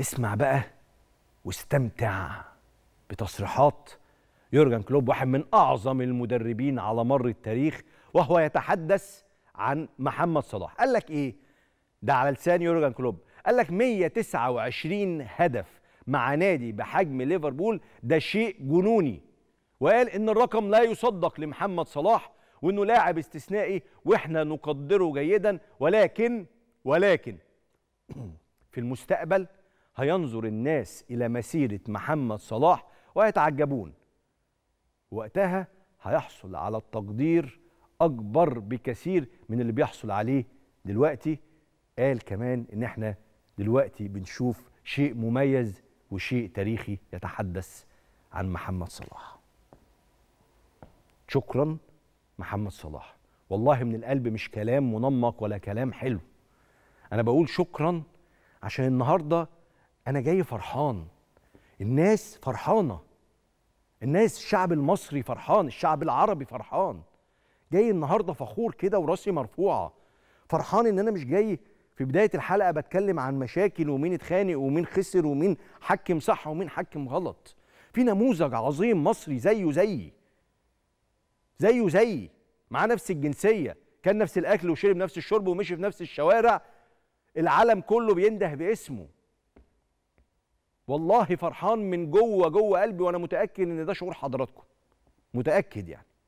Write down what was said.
اسمع بقى واستمتع بتصريحات يورجن كلوب واحد من اعظم المدربين على مر التاريخ وهو يتحدث عن محمد صلاح قال لك ايه ده على لسان يورجن كلوب قال لك 129 هدف مع نادي بحجم ليفربول ده شيء جنوني وقال ان الرقم لا يصدق لمحمد صلاح وانه لاعب استثنائي واحنا نقدره جيدا ولكن ولكن في المستقبل هينظر الناس إلى مسيرة محمد صلاح ويتعجبون وقتها هيحصل على التقدير أكبر بكثير من اللي بيحصل عليه دلوقتي قال كمان إن احنا دلوقتي بنشوف شيء مميز وشيء تاريخي يتحدث عن محمد صلاح شكرا محمد صلاح والله من القلب مش كلام منمق ولا كلام حلو انا بقول شكرا عشان النهارده انا جاي فرحان الناس فرحانه الناس الشعب المصري فرحان الشعب العربي فرحان جاي النهارده فخور كده وراسي مرفوعه فرحان ان انا مش جاي في بدايه الحلقه بتكلم عن مشاكل ومين اتخانق ومين خسر ومين حكم صح ومين حكم غلط في نموذج عظيم مصري زيه زيي زيه زيي معاه نفس الجنسيه كان نفس الاكل وشرب نفس الشرب ومشي في نفس الشوارع العالم كله بينده باسمه والله فرحان من جوه جوه قلبي وانا متاكد ان ده شعور حضراتكم متاكد يعني